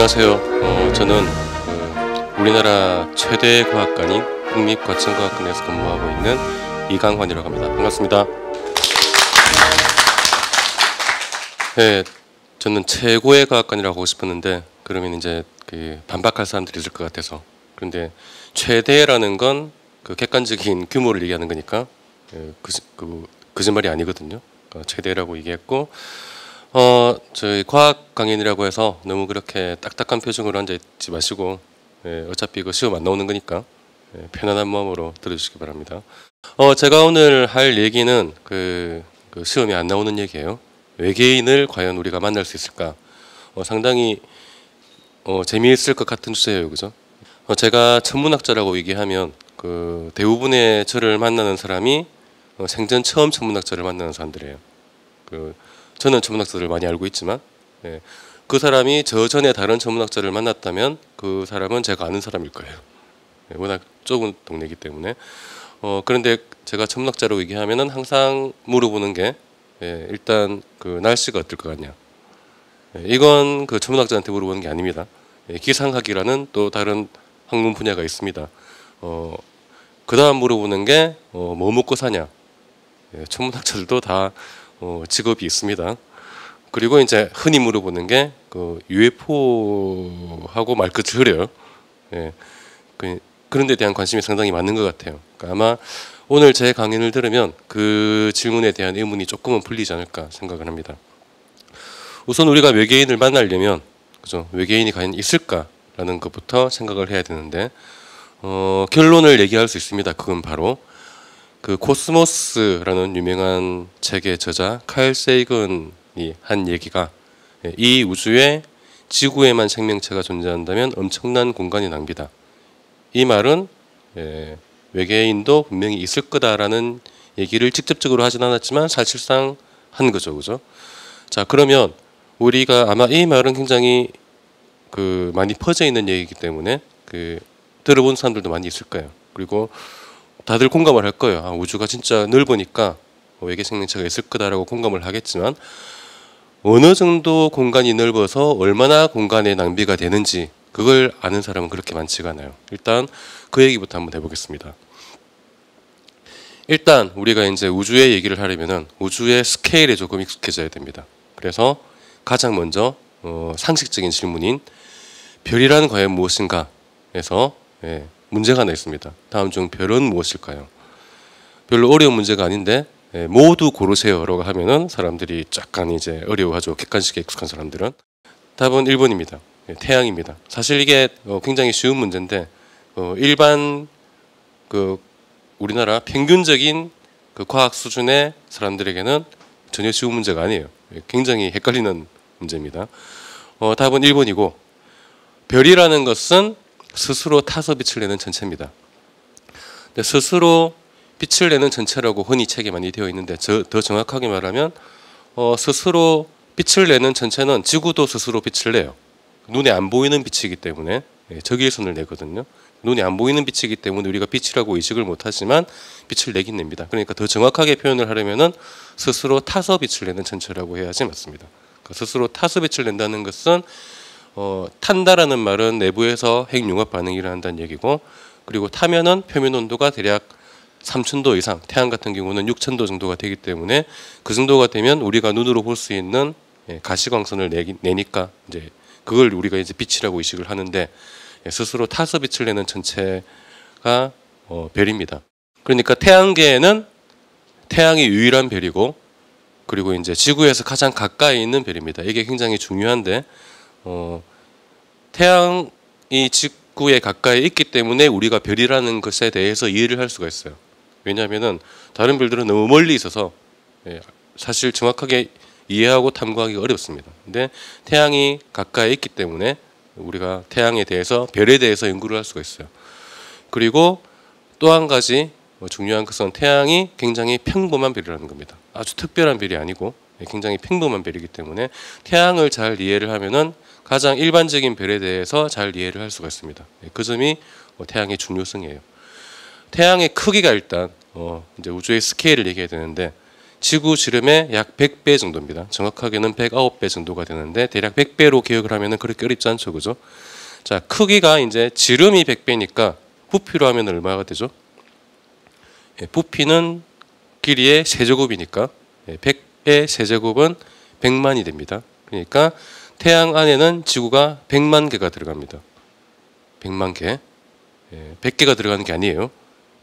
안녕하세요. 어, 저는 어, 우리나라 최대 과학관인 국립과천과학관에서 근무하고 있는 이강환이라고 합니다. 반갑습니다. 네, 저는 최고의 과학관이라고 하고 싶었는데 그러면 이제 그 반박할 사람들이 있을 것 같아서 그런데 최대라는 건 그 객관적인 규모를 얘기하는 거니까 예, 그, 그 거짓말이 아니거든요. 어, 최대라고 얘기했고 어 저희 과학 강연이라고 해서 너무 그렇게 딱딱한 표정으로 앉아 있지 마시고 예, 어차피 이거 시험 안 나오는 거니까 예, 편안한 마음으로 들어주시기 바랍니다. 어 제가 오늘 할 얘기는 그, 그 시험이 안 나오는 얘기예요. 외계인을 과연 우리가 만날 수 있을까? 어, 상당히 어, 재미있을 것 같은 주제예요, 그죠? 어, 제가 천문학자라고 얘기하면 그 대부분의 저를 만나는 사람이 어, 생전 처음 천문학자를 만나는 사람들이에요. 그 저는 천문학자를 많이 알고 있지만 예, 그 사람이 저 전에 다른 천문학자를 만났다면 그 사람은 제가 아는 사람일 거예요. 예, 워낙 좁은 동네이기 때문에 어, 그런데 제가 천문학자로 얘기하면은 항상 물어보는 게 예, 일단 그 날씨가 어떨 것 같냐. 예, 이건 그 천문학자한테 물어보는 게 아닙니다. 예, 기상학이라는 또 다른 학문 분야가 있습니다. 어, 그 다음 물어보는 게, 어, 뭐 먹고 사냐. 예, 천문학자들도 다 어, 직업이 있습니다. 그리고 이제 흔히 물어보는 게그 UFO하고 말 끝을 흐려요. 예. 그, 그런 데 대한 관심이 상당히 많은 것 같아요. 그러니까 아마 오늘 제 강연을 들으면 그 질문에 대한 의문이 조금은 풀리지 않을까 생각을 합니다. 우선 우리가 외계인을 만나려면 그죠? 외계인이 과연 있을까라는 것부터 생각을 해야 되는데 어, 결론을 얘기할 수 있습니다. 그건 바로 그 코스모스라는 유명한 책의 저자 칼 세이건이 한 얘기가 예, 이 우주에 지구에만 생명체가 존재한다면 엄청난 공간이 남기다이 말은 예, 외계인도 분명히 있을 거다라는 얘기를 직접적으로 하진 않았지만 사실상 한 거죠, 그죠? 자, 그러면 우리가 아마 이 말은 굉장히 그 많이 퍼져 있는 얘기이기 때문에 그 들어본 사람들도 많이 있을 거예요. 그리고 다들 공감을 할 거예요. 아, 우주가 진짜 넓으니까 외계 생명체가 있을 거다라고 공감을 하겠지만 어느 정도 공간이 넓어서 얼마나 공간의 낭비가 되는지 그걸 아는 사람은 그렇게 많지가 않아요. 일단 그 얘기부터 한번 해보겠습니다. 일단 우리가 이제 우주의 얘기를 하려면은 우주의 스케일에 조금 익숙해져야 됩니다. 그래서 가장 먼저 어, 상식적인 질문인 별이라는 과연 무엇인가에서 예, 문제가 하나 있습니다. 다음 중 별은 무엇일까요? 별로 어려운 문제가 아닌데 예, 모두 고르세요라고 하면은 사람들이 약간 이제 어려워하죠. 객관식에 익숙한 사람들은 답은 1번입니다. 예, 태양입니다. 사실 이게 어, 굉장히 쉬운 문제인데 어, 일반 그 우리나라 평균적인 그 과학 수준의 사람들에게는 전혀 쉬운 문제가 아니에요. 예, 굉장히 헷갈리는 문제입니다. 어, 답은 1번이고 별이라는 것은 스스로 타서 빛을 내는 전체입니다. 스스로 빛을 내는 전체라고 흔히 책에 많이 되어 있는데 저, 더 정확하게 말하면 어, 스스로 빛을 내는 전체는 지구도 스스로 빛을 내요. 눈에 안 보이는 빛이기 때문에 예, 적외선을 내거든요. 눈에 안 보이는 빛이기 때문에 우리가 빛이라고 의식을 못하지만 빛을 내긴 냅니다. 그러니까 더 정확하게 표현을 하려면은 스스로 타서 빛을 내는 전체라고 해야지 맞습니다. 그러니까 스스로 타서 빛을 낸다는 것은 어, 탄다라는 말은 내부에서 핵융합 반응이라 한다는 얘기고 그리고 타면은 표면 온도가 대략 3천도 이상 태양 같은 경우는 6천도 정도가 되기 때문에 그 정도가 되면 우리가 눈으로 볼 수 있는 예, 가시광선을 내기, 내니까 이제 그걸 우리가 이제 빛이라고 의식을 하는데 예, 스스로 타서 빛을 내는 천체가 어, 별입니다. 그러니까 태양계에는 태양이 유일한 별이고 그리고 이제 지구에서 가장 가까이 있는 별입니다. 이게 굉장히 중요한데 어, 태양이 직구에 가까이 있기 때문에 우리가 별이라는 것에 대해서 이해를 할 수가 있어요. 왜냐하면은 다른 별들은 너무 멀리 있어서 예, 사실 정확하게 이해하고 탐구하기가 어렵습니다. 근데 태양이 가까이 있기 때문에 우리가 태양에 대해서 별에 대해서 연구를 할 수가 있어요. 그리고 또 한 가지 뭐 중요한 것은 태양이 굉장히 평범한 별이라는 겁니다. 아주 특별한 별이 아니고 예, 굉장히 평범한 별이기 때문에 태양을 잘 이해를 하면은 가장 일반적인 별에 대해서 잘 이해를 할 수가 있습니다. 예, 그 점이 어, 태양의 중요성이에요. 태양의 크기가 일단 어 이제 우주의 스케일을 얘기해야 되는데 지구 지름의 약 100배 정도입니다. 정확하게는 109배 정도가 되는데 대략 100배로 기억을 하면은 그렇게 어렵지 않죠, 그죠? 자, 크기가 이제 지름이 100배니까 부피로 하면 얼마가 되죠? 예, 부피는 길이의 세제곱이니까 예, 100의 세제곱은 100만이 됩니다. 그러니까 태양 안에는 지구가 100만 개가 들어갑니다. 100만 개. 예, 100개가 들어가는 게 아니에요.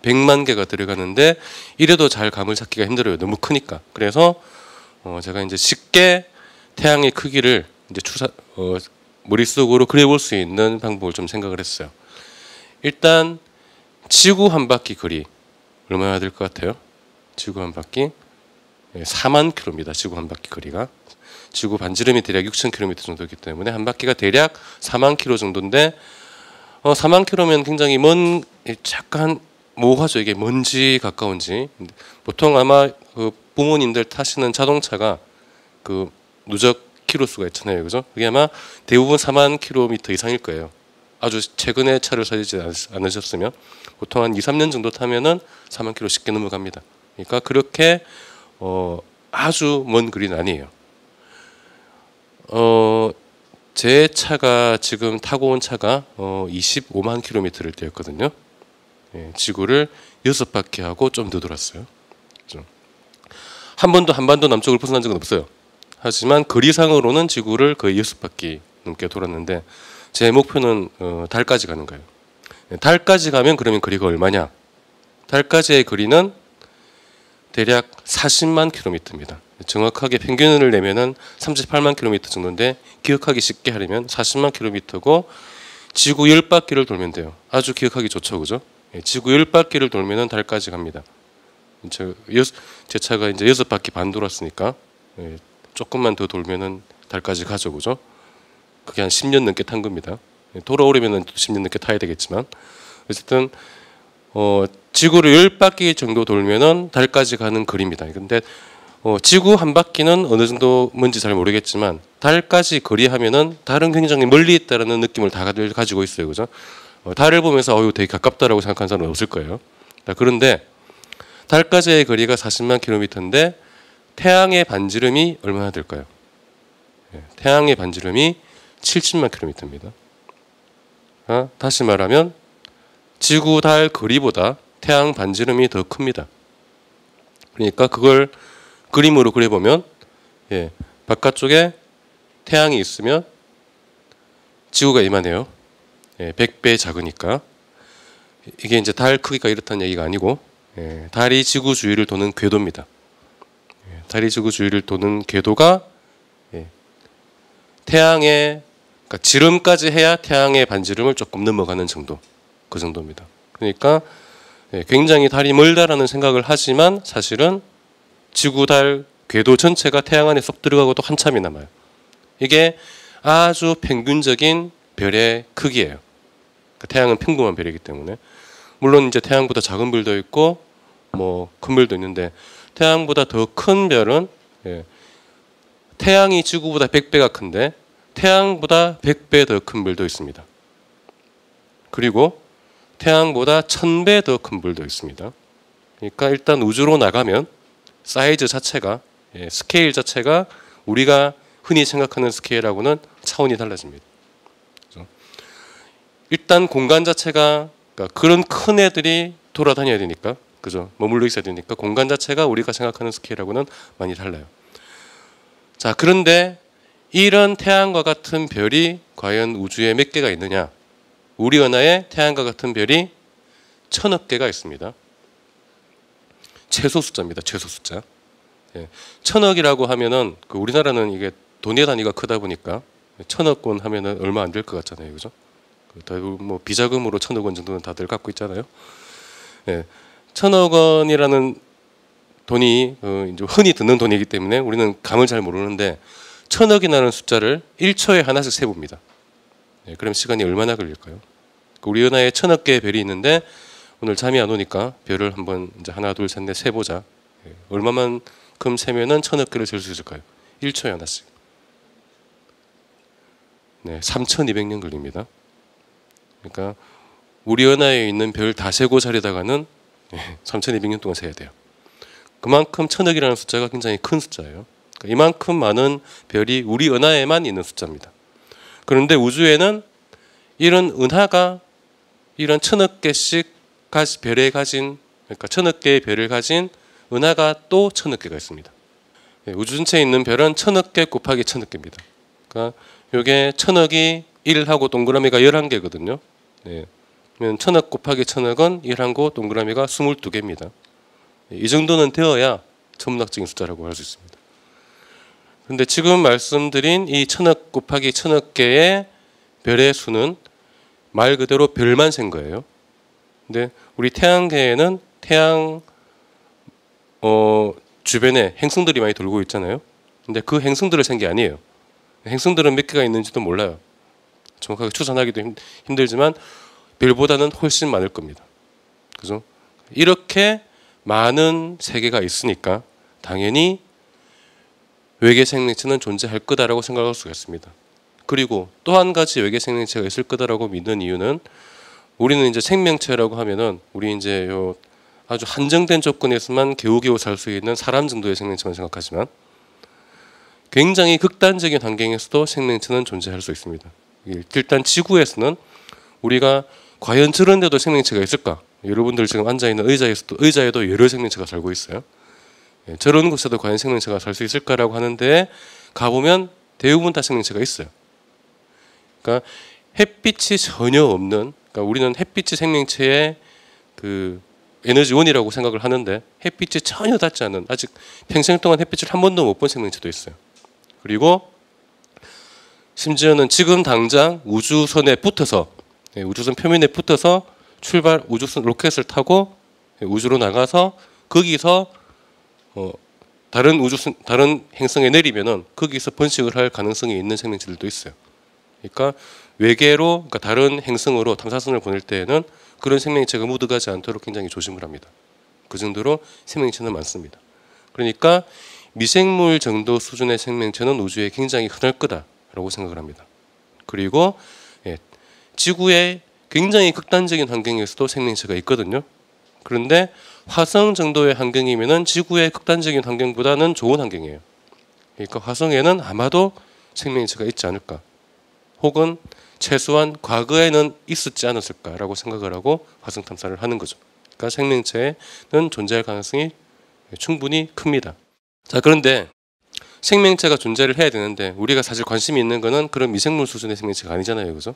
100만 개가 들어가는데 이래도 잘 감을 잡기가 힘들어요. 너무 크니까. 그래서 어, 제가 이제 쉽게 태양의 크기를 이제 추사 어, 머릿속으로 그려볼 수 있는 방법을 좀 생각을 했어요. 일단 지구 한 바퀴 거리 얼마나 될것 같아요? 지구 한 바퀴 4만 예, 킬로입니다. 지구 한 바퀴 거리가 지구 반지름이 대략 6,000km 정도이기 때문에 한 바퀴가 대략 4만 km 정도인데 어, 4만 km면 굉장히 먼 잠깐 모호하죠 이게 먼지 가까운지 보통 아마 그 부모님들 타시는 자동차가 그 누적 키로 수가 있잖아요 그죠 그게 아마 대부분 4만 km 이상일 거예요 아주 최근에 차를 사지 않으셨으면 보통 한 2, 3년 정도 타면은 4만 km 쉽게 넘어갑니다 그러니까 그렇게 어, 아주 먼 그린 아니에요 어, 제 차가 지금 타고 온 차가 어, 25만 킬로미터를 뛰었거든요. 예, 지구를 여섯 바퀴 하고 좀 더 돌았어요. 그한 그렇죠? 번도 한반도 남쪽을 벗어난 적은 없어요. 하지만 거리상으로는 지구를 거의 여섯 바퀴 넘게 돌았는데 제 목표는 어, 달까지 가는 거예요. 예, 달까지 가면 그러면 거리가 얼마냐? 달까지의 거리는 대략 40만 킬로미터입니다. 정확하게 평균을 내면은 38만 킬로미터 정도인데 기억하기 쉽게 하려면 40만 킬로미터고 지구 열바퀴를 돌면 돼요. 아주 기억하기 좋죠, 그죠? 예, 지구 열바퀴를 돌면은 달까지 갑니다. 저, 제 차가 이제 6바퀴 반 돌았으니까 예, 조금만 더 돌면은 달까지 가죠, 그죠? 그게 한 10년 넘게 탄 겁니다. 예, 돌아오려면은 10년 넘게 타야 되겠지만 어쨌든 어, 지구를 열 바퀴 정도 돌면은 달까지 가는 거리입니다. 근데 어, 지구 한 바퀴는 어느 정도인지 잘 모르겠지만 달까지 거리하면은 달은 굉장히 멀리 있다라는 느낌을 다 가지고 있어요, 그죠? 어, 달을 보면서 어유 되게 가깝다라고 생각하 사람은 없을 거예요. 그런데 달까지의 거리가 40만 킬로미터인데 태양의 반지름이 얼마나 될까요? 예, 태양의 반지름이 70만 킬로미터입니다. 어? 다시 말하면 지구 달 거리보다 태양 반지름이 더 큽니다. 그러니까 그걸 그림으로 그려보면 예, 바깥쪽에 태양이 있으면 지구가 이만해요. 예, 100배 작으니까. 이게 이제 달 크기가 이렇다는 얘기가 아니고 예, 달이 지구 주위를 도는 궤도입니다. 예, 달이 지구 주위를 도는 궤도가 예, 태양의 그러니까 지름까지 해야 태양의 반지름을 조금 넘어가는 정도. 그 정도입니다. 그러니까 예, 굉장히 달이 멀다라는 생각을 하지만 사실은 지구 달 궤도 전체가 태양 안에 쏙 들어가고도 한참이 남아요. 이게 아주 평균적인 별의 크기예요. 그러니까 태양은 평범한 별이기 때문에 물론 이제 태양보다 작은 별도 있고 뭐 큰 별도 있는데 태양보다 더 큰 별은 예, 태양이 지구보다 100배가 큰데 태양보다 100배 더 큰 별도 있습니다. 그리고 태양보다 천 배 더큰 불도 있습니다. 그러니까 일단 우주로 나가면 사이즈 자체가 예, 스케일 자체가 우리가 흔히 생각하는 스케일하고는 차원이 달라집니다. 일단 공간 자체가 그러니까 그런 큰 애들이 돌아다녀야 되니까 그죠 머물러 있어야 되니까 공간 자체가 우리가 생각하는 스케일하고는 많이 달라요. 자 그런데 이런 태양과 같은 별이 과연 우주에 몇 개가 있느냐? 우리 은하에 태양과 같은 별이 천억 개가 있습니다. 최소 숫자입니다. 최소 숫자. 예. 천억이라고 하면은 그 우리나라는 이게 돈의 단위가 크다 보니까 천억 원 하면은 얼마 안 될 것 같잖아요, 그죠? 그 뭐 비자금으로 천억 원 정도는 다들 갖고 있잖아요. 예. 천억 원이라는 돈이 어, 이제 흔히 듣는 돈이기 때문에 우리는 감을 잘 모르는데 천억이라는 숫자를 1초에 하나씩 세봅니다. 네, 그럼 시간이 얼마나 걸릴까요? 그 우리 은하에 천억 개의 별이 있는데 오늘 잠이 안 오니까 별을 한번 이제 하나 둘 셋 넷 세보자. 네, 얼마만큼 세면은 천억 개를 셀 수 있을까요? 1초에 하나씩. 네, 3,200년 걸립니다. 그러니까 우리 은하에 있는 별 다 세고 살려다가는 네, 3,200년 동안 세야 돼요. 그만큼 천억이라는 숫자가 굉장히 큰 숫자예요. 그러니까 이만큼 많은 별이 우리 은하에만 있는 숫자입니다. 그런데 우주에는 이런 은하가 이런 천억 개씩 별에 가진 그러니까 천억 개의 별을 가진 은하가 또 천억 개가 있습니다. 예, 우주 전체에 있는 별은 천억 개 곱하기 천억 개입니다. 그러니까 이게 천억이 1하고 동그라미가 11개거든요. 네. 예, 천억 곱하기 천억은 1하고 동그라미가 22개입니다. 예, 이 정도는 되어야 천문학적인 숫자라고 할 수 있습니다. 근데 지금 말씀드린 이 천억 곱하기 천억 개의 별의 수는 말 그대로 별만 센 거예요. 근데 우리 태양계에는 태양 어, 주변에 행성들이 많이 돌고 있잖아요. 근데 그 행성들을 센게 아니에요. 행성들은 몇 개가 있는지도 몰라요. 정확하게 추산하기도 힘, 힘들지만 별보다는 훨씬 많을 겁니다. 그죠? 이렇게 많은 세계가 있으니까 당연히 외계 생명체는 존재할 거다라고 생각할 수 있습니다. 그리고 또 한 가지 외계 생명체가 있을 거다라고 믿는 이유는 우리는 이제 생명체라고 하면은 우리 이제 요 아주 한정된 조건에서만 개우개우 살 수 있는 사람 정도의 생명체만 생각하지만 굉장히 극단적인 환경에서도 생명체는 존재할 수 있습니다. 일단 지구에서는 우리가 과연 저런데도 생명체가 있을까? 여러분들 지금 앉아 있는 의자에서도 의자에도 여러 생명체가 살고 있어요. 예, 저런 곳에도 과연 생명체가 살 수 있을까라고 하는데 가보면 대부분 다 생명체가 있어요. 그러니까 햇빛이 전혀 없는 그러니까 우리는 햇빛이 생명체의 그 에너지원이라고 생각을 하는데 햇빛이 전혀 닿지 않는 아직 평생 동안 햇빛을 한 번도 못 본 생명체도 있어요. 그리고 심지어는 지금 당장 우주선에 붙어서 예, 우주선 표면에 붙어서 출발 우주선 로켓을 타고 예, 우주로 나가서 거기서 어, 다른 우주 다른 행성에 내리면은 거기서 번식을 할 가능성이 있는 생명체들도 있어요. 그러니까 외계로 그러니까 다른 행성으로 탐사선을 보낼 때에는 그런 생명체가 묻어가지 않도록 굉장히 조심을 합니다. 그 정도로 생명체는 많습니다. 그러니까 미생물 정도 수준의 생명체는 우주에 굉장히 흔할 거다라고 생각을 합니다. 그리고 예, 지구의 굉장히 극단적인 환경에서도 생명체가 있거든요. 그런데 화성 정도의 환경이면은 지구의 극단적인 환경보다는 좋은 환경이에요. 그러니까 화성에는 아마도 생명체가 있지 않을까. 혹은 최소한 과거에는 있었지 않았을까라고 생각을 하고 화성 탐사를 하는 거죠. 그러니까 생명체는 존재할 가능성이 충분히 큽니다. 자, 그런데 생명체가 존재를 해야 되는데 우리가 사실 관심이 있는 거는 그런 미생물 수준의 생명체가 아니잖아요. 그죠?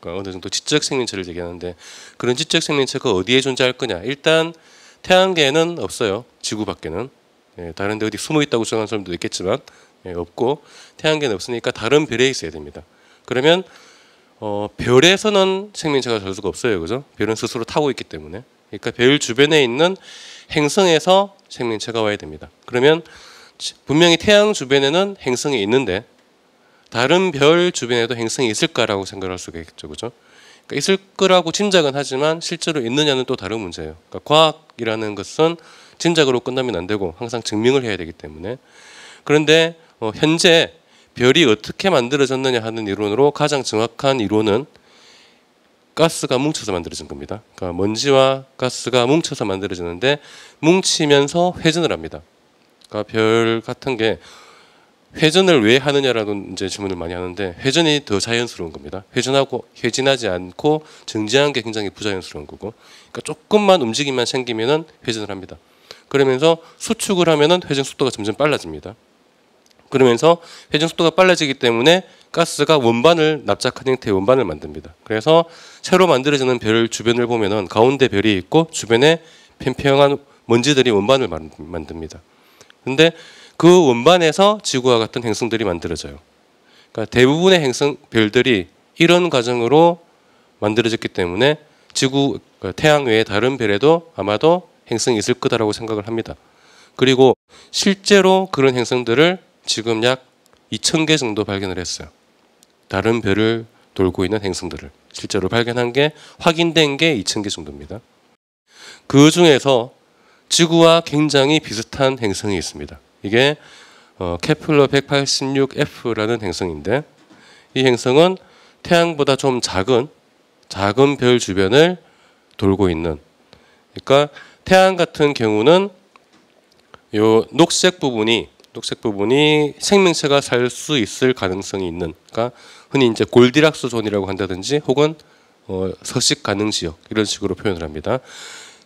그러니까 어느 정도 지적 생명체를 얘기하는데 그런 지적 생명체가 어디에 존재할 거냐. 일단 태양계에는 없어요. 지구밖에는. 예, 다른 데 어디 숨어 있다고 주장하는 사람도 있겠지만 예, 없고 태양계는 없으니까 다른 별에 있어야 됩니다. 그러면 어, 별에서는 생명체가 될 수가 없어요. 그죠? 별은 스스로 타고 있기 때문에. 그러니까 별 주변에 있는 행성에서 생명체가 와야 됩니다. 그러면 분명히 태양 주변에는 행성이 있는데 다른 별 주변에도 행성이 있을까라고 생각할 수가 있겠죠. 그죠? 그러니까 있을 거라고 짐작은 하지만 실제로 있느냐는 또 다른 문제예요. 그러니까 과학이라는 것은 짐작으로 끝나면 안 되고 항상 증명을 해야 되기 때문에 그런데 어 현재 별이 어떻게 만들어졌느냐 하는 이론으로 가장 정확한 이론은 가스가 뭉쳐서 만들어진 겁니다. 그러니까 먼지와 가스가 뭉쳐서 만들어지는데 뭉치면서 회전을 합니다. 그러니까 별 같은 게 회전을 왜 하느냐라는 이제 질문을 많이 하는데 회전이 더 자연스러운 겁니다. 회전하고 회진하지 않고 정지한 게 굉장히 부자연스러운 거고, 그러니까 조금만 움직임만 생기면은 회전을 합니다. 그러면서 수축을 하면은 회전 속도가 점점 빨라집니다. 그러면서 회전 속도가 빨라지기 때문에 가스가 원반을 납작한 형태의 원반을 만듭니다. 그래서 새로 만들어지는 별 주변을 보면은 가운데 별이 있고 주변에 평평한 먼지들이 원반을 만듭니다. 근데 그 원반에서 지구와 같은 행성들이 만들어져요. 그러니까 대부분의 행성 별들이 이런 과정으로 만들어졌기 때문에 지구 그러니까 태양 외에 다른 별에도 아마도 행성이 있을 거다라고 생각을 합니다. 그리고 실제로 그런 행성들을 지금 약 2,000개 정도 발견을 했어요. 다른 별을 돌고 있는 행성들을 실제로 발견한 게 확인된 게 2,000개 정도입니다. 그 중에서 지구와 굉장히 비슷한 행성이 있습니다. 이게 어, 케플러 186F라는 행성인데 이 행성은 태양보다 좀 작은 작은 별 주변을 돌고 있는 그러니까 태양 같은 경우는 요 녹색 부분이 녹색 부분이 생명체가 살 수 있을 가능성이 있는 그러니까 흔히 이제 골디락스 존이라고 한다든지 혹은 어, 서식 가능 지역 이런 식으로 표현을 합니다.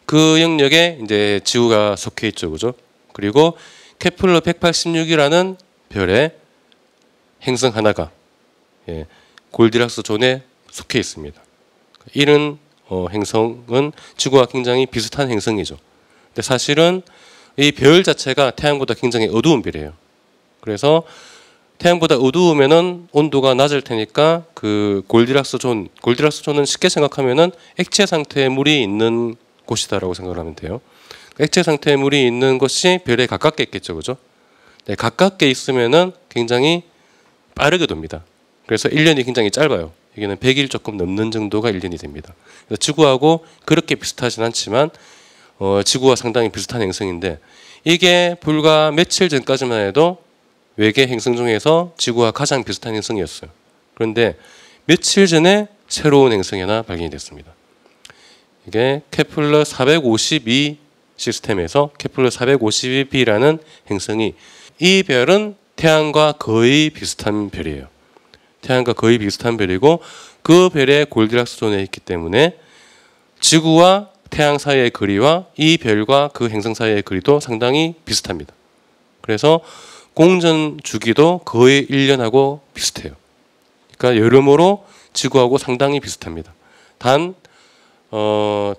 그 영역에 이제 지구가 속해 있죠, 그죠? 그리고 케플러 186이라는 별의 행성 하나가 예, 골디락스 존에 속해 있습니다. 이런 어, 행성은 지구와 굉장히 비슷한 행성이죠. 근데 사실은 이 별 자체가 태양보다 굉장히 어두운 별이에요. 그래서 태양보다 어두우면은 온도가 낮을 테니까 그 골디락스 존, 골디락스 존은 쉽게 생각하면은 액체 상태의 물이 있는 곳이다라고 생각 하면 돼요. 액체 상태물이 의 있는 것이 별에 가깝게 있겠죠, 그죠? 네, 가깝게 있으면은 굉장히 빠르게 돕니다. 그래서 1년이 굉장히 짧아요. 여기는 100일 조금 넘는 정도가 1년이 됩니다. 지구하고 그렇게 비슷하진 않지만 어, 지구와 상당히 비슷한 행성인데 이게 불과 며칠 전까지만 해도 외계 행성 중에서 지구와 가장 비슷한 행성이었어요. 그런데 며칠 전에 새로운 행성이 하나 발견이 됐습니다. 이게 케플러 452 시스템에서 케플러 452b라는 행성이 이 별은 태양과 거의 비슷한 별이에요. 태양과 거의 비슷한 별이고 그 별의 골드락스 존에 있기 때문에 지구와 태양 사이의 거리와 이 별과 그 행성 사이의 거리도 상당히 비슷합니다. 그래서 공전 주기도 거의 1년하고 비슷해요. 그러니까 여름으로 지구하고 상당히 비슷합니다. 단 어,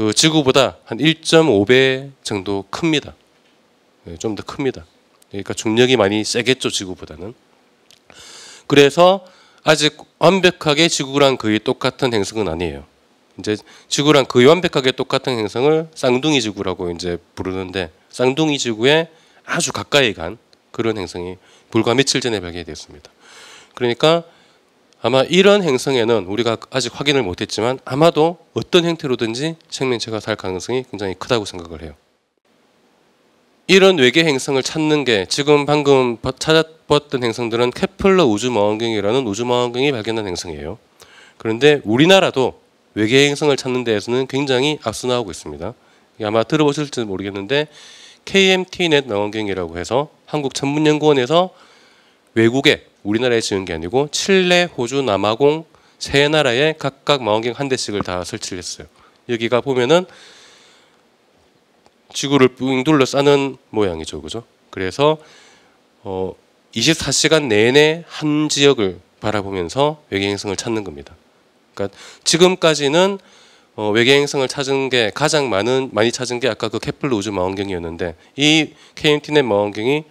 그 지구보다 한 1.5배 정도 큽니다. 네, 좀더 큽니다. 그러니까 중력이 많이 세겠죠, 지구보다는. 그래서 아직 완벽하게 지구랑 거의 똑같은 행성은 아니에요. 이제 지구랑 거의 완벽하게 똑같은 행성을 쌍둥이 지구라고 이제 부르는데 쌍둥이 지구에 아주 가까이 간 그런 행성이 불과 며칠 전에 발견이 되습니다 그러니까 아마 이런 행성에는 우리가 아직 확인을 못했지만 아마도 어떤 형태로든지 생명체가 살 가능성이 굉장히 크다고 생각을 해요. 이런 외계 행성을 찾는 게 지금 방금 찾았던 행성들은 케플러 우주망원경이라는 우주망원경이 발견한 행성이에요. 그런데 우리나라도 외계 행성을 찾는 데에서는 굉장히 앞서 나오고 있습니다. 아마 들어보실지 모르겠는데 KMT넷 망원경이라고 해서 한국천문연구원에서 외국에 우리나라에 지은 게 아니고 칠레, 호주, 남아공 세 나라에 각각 망원경 한 대씩을 다 설치를 했어요. 여기가 보면은 지구를 삥 둘러싸는 모양이죠, 그죠? 그래서 어 24시간 내내 한 지역을 바라보면서 외계 행성을 찾는 겁니다. 그러니까 지금까지는 어, 외계 행성을 찾은 게 가장 많은 많이 찾은 게 아까 그 케플러 우주 망원경이었는데 이 KMT 넷 망원경이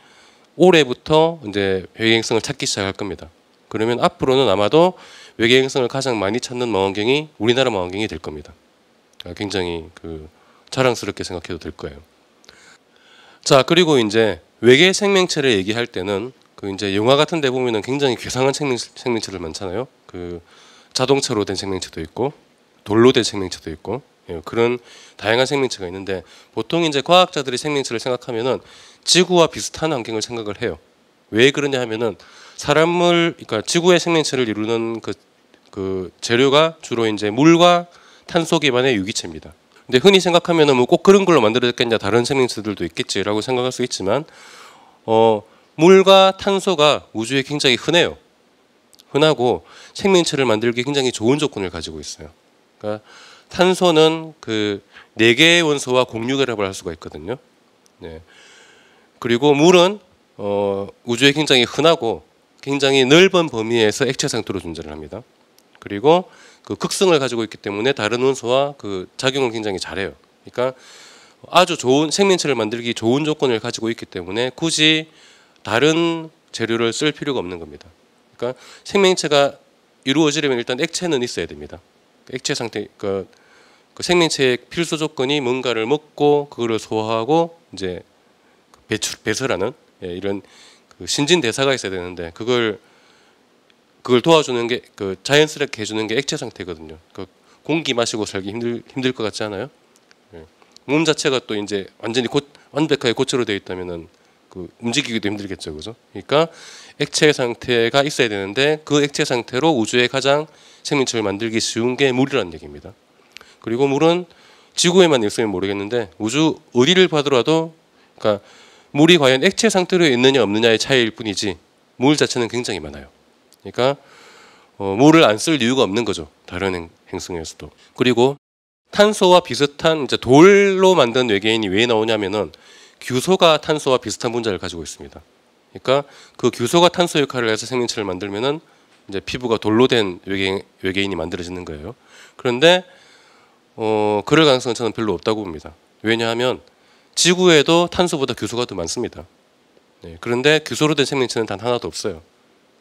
올해부터 이제 외계행성을 찾기 시작할 겁니다. 그러면 앞으로는 아마도 외계행성을 가장 많이 찾는 망원경이 우리나라 망원경이 될 겁니다. 아, 굉장히 그 자랑스럽게 생각해도 될 거예요. 자, 그리고 이제 외계 생명체를 얘기할 때는 그 이제 영화 같은 데 보면은 굉장히 괴상한 생명, 체들 많잖아요. 그 자동차로 된 생명체도 있고 돌로 된 생명체도 있고 예, 그런 다양한 생명체가 있는데 보통 이제 과학자들이 생명체를 생각하면은 지구와 비슷한 환경을 생각을 해요. 왜 그러냐 하면은 사람을 그러니까 지구의 생명체를 이루는 그, 그 재료가 주로 이제 물과 탄소 기반의 유기체입니다. 근데 흔히 생각하면은 뭐 꼭 그런 걸로 만들어졌겠냐 다른 생명체들도 있겠지라고 생각할 수 있지만 어 물과 탄소가 우주에 굉장히 흔해요. 흔하고 생명체를 만들기 굉장히 좋은 조건을 가지고 있어요. 그러니까 탄소는 그 네 개의 원소와 공유결합을 할 수가 있거든요. 네. 그리고 물은 어, 우주에 굉장히 흔하고 굉장히 넓은 범위에서 액체 상태로 존재를 합니다. 그리고 그 극성을 가지고 있기 때문에 다른 원소와 그 작용을 굉장히 잘해요. 그러니까 아주 좋은 생명체를 만들기 좋은 조건을 가지고 있기 때문에 굳이 다른 재료를 쓸 필요가 없는 겁니다. 그러니까 생명체가 이루어지려면 일단 액체는 있어야 됩니다. 액체 상태, 그그 생명체의 필수 조건이 뭔가를 먹고 그거를 소화하고 이제 그 배출 배설하는 예, 이런 그 신진 대사가 있어야 되는데 그걸 그걸 도와주는 게 그 자연스럽게 해주는 게 액체 상태거든요. 그 공기 마시고 살기 힘들 힘들 것 같지 않아요? 예. 몸 자체가 또 이제 완전히 곧 완벽하게 고체로 되어 있다면은 그 움직이기도 힘들겠죠, 그죠? 그러니까 액체 상태가 있어야 되는데 그 액체 상태로 우주의 가장 생명체를 만들기 쉬운 게 물이라는 얘기입니다. 그리고 물은 지구에만 있으면 모르겠는데 우주 어디를 봐더라도 그러니까 물이 과연 액체 상태로 있느냐 없느냐의 차이일 뿐이지 물 자체는 굉장히 많아요. 그러니까 어, 물을 안 쓸 이유가 없는 거죠. 다른 행, 성에서도 그리고 탄소와 비슷한 이제 돌로 만든 외계인이 왜 나오냐면은 규소가 탄소와 비슷한 분자를 가지고 있습니다. 그러니까 그 규소가 탄소 역할을 해서 생명체를 만들면은 이제 피부가 돌로 된 외계인, 외계인이 만들어지는 거예요. 그런데 어, 그럴 가능성은 저는 별로 없다고 봅니다. 왜냐하면 지구에도 탄소보다 규소가 더 많습니다. 네, 그런데 규소로 된 생명체는 단 하나도 없어요.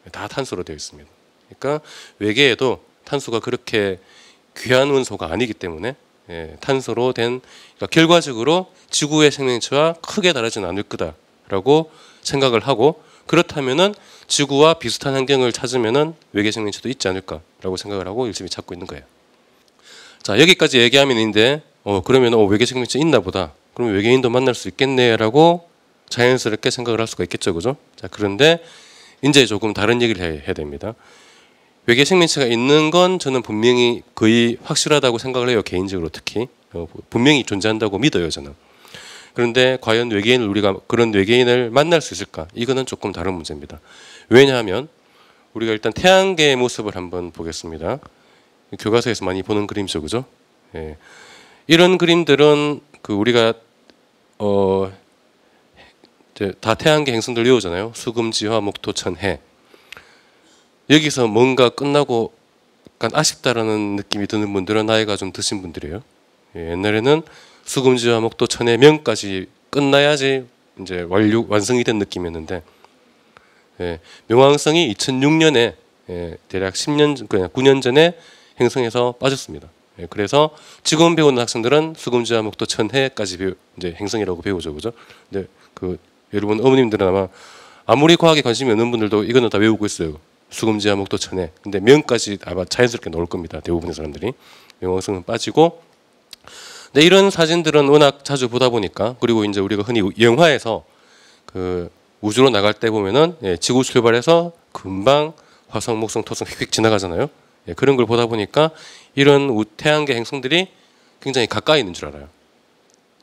네, 다 탄소로 되어 있습니다. 그러니까 외계에도 탄소가 그렇게 귀한 원소가 아니기 때문에 예, 탄소로 된 그러니까 결과적으로 지구의 생명체와 크게 다르진 않을 거다라고 생각을 하고 그렇다면은 지구와 비슷한 환경을 찾으면은 외계 생명체도 있지 않을까라고 생각을 하고 열심히 찾고 있는 거예요. 자, 여기까지 얘기하면 있는데, 어, 그러면 어, 외계 생명체 있나 보다. 그럼 외계인도 만날 수 있겠네라고 자연스럽게 생각을 할 수가 있겠죠. 그죠? 자, 그런데 이제 조금 다른 얘기를 해, 해야 됩니다. 외계 생명체가 있는 건 저는 분명히 거의 확실하다고 생각을 해요. 개인적으로 특히. 어, 분명히 존재한다고 믿어요. 저는. 그런데 과연 외계인을 우리가 그런 외계인을 만날 수 있을까? 이거는 조금 다른 문제입니다. 왜냐하면 우리가 일단 태양계의 모습을 한번 보겠습니다. 교과서에서 많이 보는 그림이죠, 그죠? 예. 이런 그림들은 그 우리가 어, 다 태양계 행성들 외우잖아요. 수금지화 목토천해. 여기서 뭔가 끝나고 약간 아쉽다라는 느낌이 드는 분들은 나이가 좀 드신 분들이에요. 예, 옛날에는 수금지화 목토천해 명까지 끝나야지 이제 완료 완성이 된 느낌이었는데 예, 명왕성이 2006년에 예, 대략 10년 그냥 9년 전에 행성에서 빠졌습니다. 예, 그래서 지금 배우는 학생들은 수금지 화목도 천해까지 배우, 이제 행성이라고 배우죠, 그죠? 근데 그 여러분 어머님들은 아마 아무리 과학에 관심이 없는 분들도 이거는 다 외우고 있어요. 수금지 화목도 천해. 근데 명까지 아마 자연스럽게 나올 겁니다. 대부분의 사람들이 명왕성은 빠지고. 근데 이런 사진들은 워낙 자주 보다 보니까 그리고 이제 우리가 흔히 영화에서 그 우주로 나갈 때 보면은 예, 지구 출발해서 금방 화성, 목성, 토성 휙휙 지나가잖아요. 예, 그런 걸 보다 보니까 이런 태양계 행성들이 굉장히 가까이 있는 줄 알아요.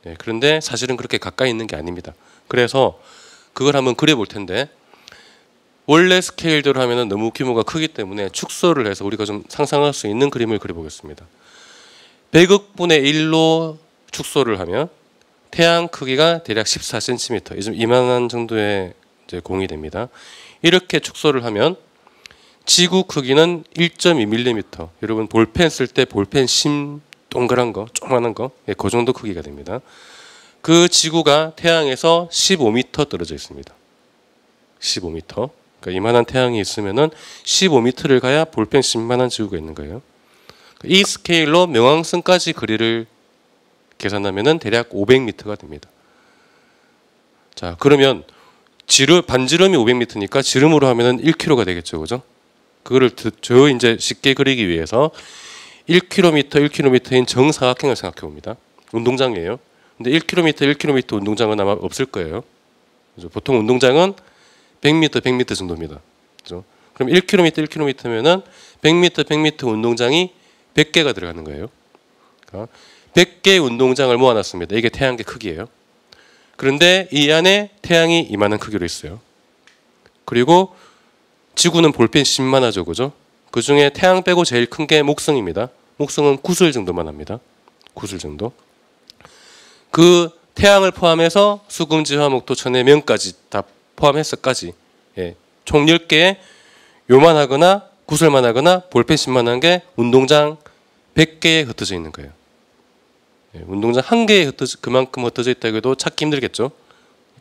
예, 그런데 사실은 그렇게 가까이 있는 게 아닙니다. 그래서 그걸 한번 그려볼 텐데 원래 스케일대로 하면 너무 규모가 크기 때문에 축소를 해서 우리가 좀 상상할 수 있는 그림을 그려보겠습니다. 100억분의 1로 축소를 하면 태양 크기가 대략 14cm, 이만한 정도의 공이 됩니다. 이렇게 축소를 하면 지구 크기는 1.2mm. 여러분 볼펜 쓸 때 볼펜 심 동그란 거, 조그만한 거, 예, 그 정도 크기가 됩니다. 그 지구가 태양에서 15m 떨어져 있습니다. 15m. 그러니까 이만한 태양이 있으면은 15m를 가야 볼펜 1 0만한 지구가 있는 거예요. 이 스케일로 명왕성까지 거리를 계산하면은 대략 500m가 됩니다. 자, 그러면 지름 반지름이 500m니까 지름으로 하면은 1km가 되겠죠, 그죠? 그거를 저 이제 쉽게 그리기 위해서 1km, 1km인 정사각형을 생각해 봅니다. 운동장이에요. 근데 1km, 1km 운동장은 아마 없을 거예요. 그죠? 보통 운동장은 100m, 100m 정도입니다. 그죠? 그럼 1km, 1km면은 100m, 100m 운동장이 100개가 들어가는 거예요. 그러니까 100개의 운동장을 모아놨습니다. 이게 태양계 크기예요. 그런데 이 안에 태양이 이만한 크기로 있어요. 그리고 지구는 볼펜 10만 하죠, 그죠? 그 중에 태양 빼고 제일 큰 게 목성입니다. 목성은 구슬 정도만 합니다. 구슬 정도. 그 태양을 포함해서 수금지화 목토 천의 면까지 다 포함해서까지 예. 총 10개의 요만하거나 구슬만하거나 볼펜 10만한 게 운동장 100개에 흩어져 있는 거예요. 예. 운동장 1 개에 흩어져 그만큼 흩어져 있다고 해도 찾기 힘들겠죠.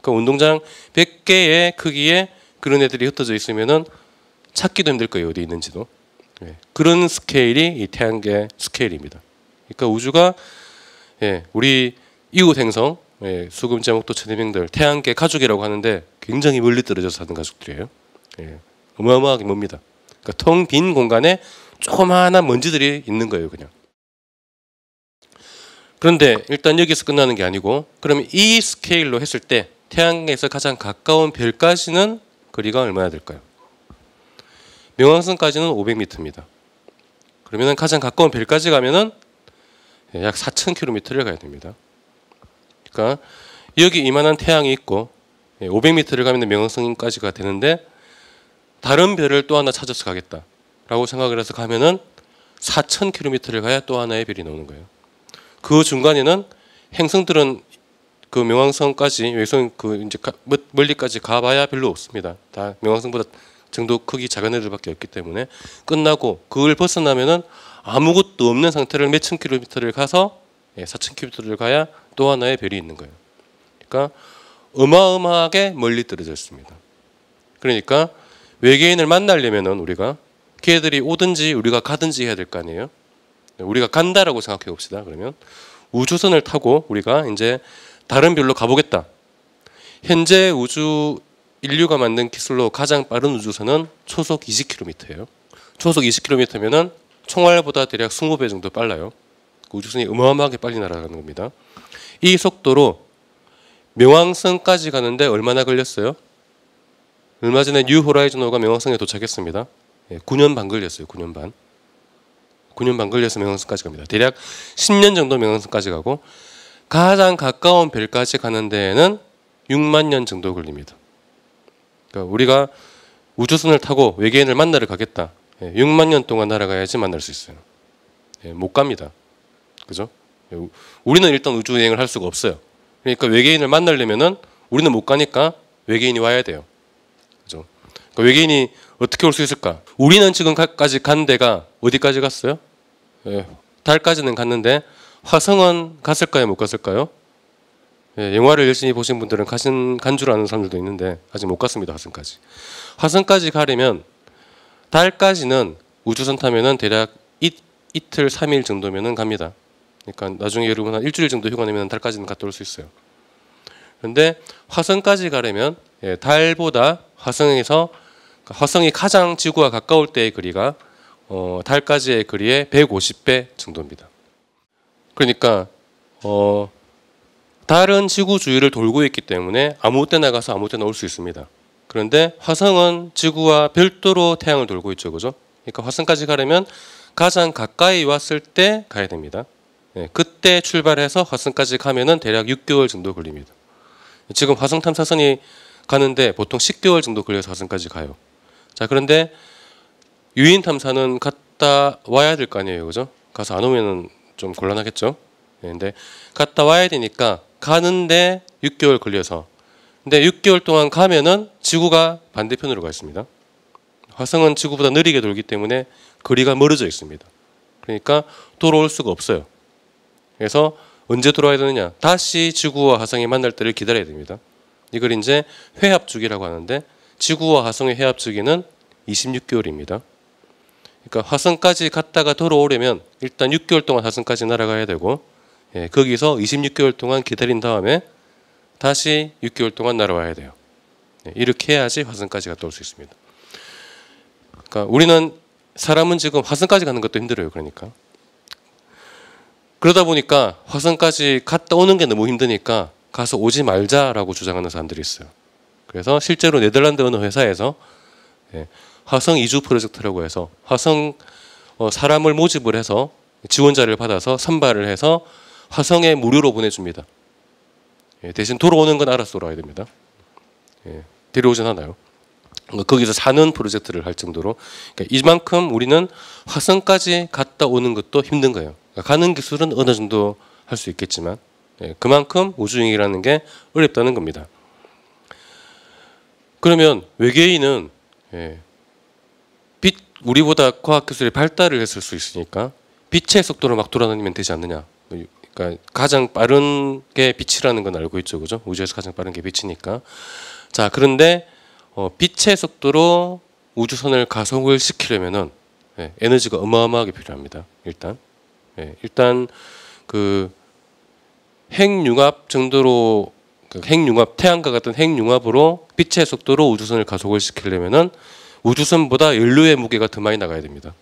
그러니까 운동장 100개의 크기에 그런 애들이 흩어져 있으면은 찾기도 힘들 거예요. 어디 있는지도. 예, 그런 스케일이 이 태양계 스케일입니다. 그러니까 우주가 예, 우리 이웃 행성, 예, 수금제 목도 천해빙들 태양계 가족이라고 하는데 굉장히 멀리 떨어져서 사는 가족들이에요. 예, 어마어마하게 멉니다. 그러니까 텅 빈 공간에 조그마한 먼지들이 있는 거예요, 그냥. 그런데 일단 여기서 끝나는 게 아니고 그러면 이 스케일로 했을 때 태양에서 계 가장 가까운 별까지는 거리가 얼마나 될까요? 명왕성까지는 500m입니다. 그러면 가장 가까운 벨까지 가면약 예, 4,000km를 가야 됩니다. 그러니까 여기 이만한 태양이 있고 500m를 예, 가면 명왕성까지가 되는데 다른 별을 또 하나 찾아서 가겠다라고 생각을 해서 가면은 4,000km를 가야 또 하나의 별이 나오는 거예요. 그 중간에는 행성들은 그 명왕성까지 외성 그 이제 멀리까지 가봐야 별로 없습니다. 다 명왕성보다 정도 크기 작은 애들밖에 없기 때문에 끝나고 그걸 벗어나면은 아무것도 없는 상태를 몇 천 킬로미터를 가서 4천 예, 킬로미터를 가야 또 하나의 별이 있는 거예요. 그러니까 어마어마하게 멀리 떨어져있습니다 그러니까 외계인을 만나려면은 우리가 걔들이 오든지 우리가 가든지 해야 될 거 아니에요. 우리가 간다라고 생각해 봅시다. 그러면 우주선을 타고 우리가 이제 다른 별로 가보겠다. 현재 우주 인류가 만든 기술로 가장 빠른 우주선은 초속 20km예요. 초속 20km면은 총알보다 대략 20배 정도 빨라요. 그 우주선이 어마어마하게 빨리 날아가는 겁니다. 이 속도로 명왕성까지 가는데 얼마나 걸렸어요? 얼마 전에 뉴 호라이즌호가 명왕성에 도착했습니다. 9년 예, 반 걸렸어요. 9년 반. 9년 반 걸려서 명왕성까지 갑니다. 대략 10년 정도 명왕성까지 가고 가장 가까운 별까지 가는 데에는 6만 년 정도 걸립니다. 그러니까 우리가 우주선을 타고 외계인을 만나러 가겠다. 6만 예, 년 동안 날아가야지 만날 수 있어요. 예, 못 갑니다. 그죠? 예, 우리는 일단 우주 여행을 할 수가 없어요. 그러니까 외계인을 만나려면은 우리는 못 가니까 외계인이 와야 돼요. 그죠? 그러니까 외계인이 어떻게 올 수 있을까? 우리는 지금까지 간 데가 어디까지 갔어요? 예, 달까지는 갔는데 화성은 갔을까요? 못 갔을까요? 예, 영화를 열심히 보신 분들은 가신 간줄 아는 사람들도 있는데 아직 못 갔습니다 화성까지. 화성까지 가려면 달까지는 우주선 타면은 대략 이, 이틀 3일 정도면은 갑니다. 그러니까 나중에 여러분 한 일주일 정도 휴가 내면 달까지는 갔다 올 수 있어요. 그런데 화성까지 가려면 예, 달보다 화성에서 그러니까 화성이 가장 지구와 가까울 때의 거리가 어, 달까지의 거리의 150배 정도입니다. 그러니까 어, 다른 지구 주위를 돌고 있기 때문에 아무 때나 가서 아무 때나 올 수 있습니다. 그런데 화성은 지구와 별도로 태양을 돌고 있죠. 그죠? 그러니까 화성까지 가려면 가장 가까이 왔을 때 가야 됩니다. 예, 그때 출발해서 화성까지 가면은 대략 6개월 정도 걸립니다. 지금 화성 탐사선이 가는데 보통 10개월 정도 걸려서 화성까지 가요. 자, 그런데 유인 탐사는 갔다 와야 될 거 아니에요. 그죠? 가서 안 오면은 좀 곤란하겠죠? 예, 근데 갔다 와야 되니까 가는데 6개월 걸려서 근데 6개월 동안 가면은 지구가 반대편으로 가 있습니다. 화성은 지구보다 느리게 돌기 때문에 거리가 멀어져 있습니다. 그러니까 돌아올 수가 없어요. 그래서 언제 돌아와야 되느냐? 다시 지구와 화성이 만날 때를 기다려야 됩니다. 이걸 이제 회합 주기라고 하는데 지구와 화성의 회합 주기는 26개월입니다. 그러니까 화성까지 갔다가 돌아오려면 일단 6개월 동안 화성까지 날아가야 되고 예, 거기서 26개월 동안 기다린 다음에 다시 6개월 동안 날아와야 돼요. 예, 이렇게 해야지 화성까지 갔다 올 수 있습니다. 그러니까 우리는 사람은 지금 화성까지 가는 것도 힘들어요. 그러니까 그러다 보니까 화성까지 갔다 오는 게 너무 힘드니까 가서 오지 말자라고 주장하는 사람들이 있어요. 그래서 실제로 네덜란드 어느 회사에서 예, 화성 이주 프로젝트라고 해서 화성 어, 사람을 모집을 해서 지원자를 받아서 선발을 해서 화성에 무료로 보내줍니다. 예, 대신 돌아오는 건 알아서 돌아와야 됩니다. 예, 데려오진 않아요. 그러니까 거기서 사는 프로젝트를 할 정도로 그러니까 이만큼 우리는 화성까지 갔다 오는 것도 힘든 거예요. 그러니까 가는 기술은 어느 정도 할 수 있겠지만 예, 그만큼 우주행이라는 게 어렵다는 겁니다. 그러면 외계인은 예, 빛 우리보다 과학기술이 발달을 했을 수 있으니까 빛의 속도로 막 돌아다니면 되지 않느냐 뭐 그러니까 가장 빠른 게 빛이라는 건 알고 있죠, 그죠? 우주에서 가장 빠른 게 빛이니까. 자, 그런데 어, 빛의 속도로 우주선을 가속을 시키려면은 예, 에너지가 어마어마하게 필요합니다. 일단, 예, 일단 그 핵융합 정도로 그 핵융합 태양과 같은 핵융합으로 빛의 속도로 우주선을 가속을 시키려면은 우주선보다 연료의 무게가 더 많이 나가야 됩니다.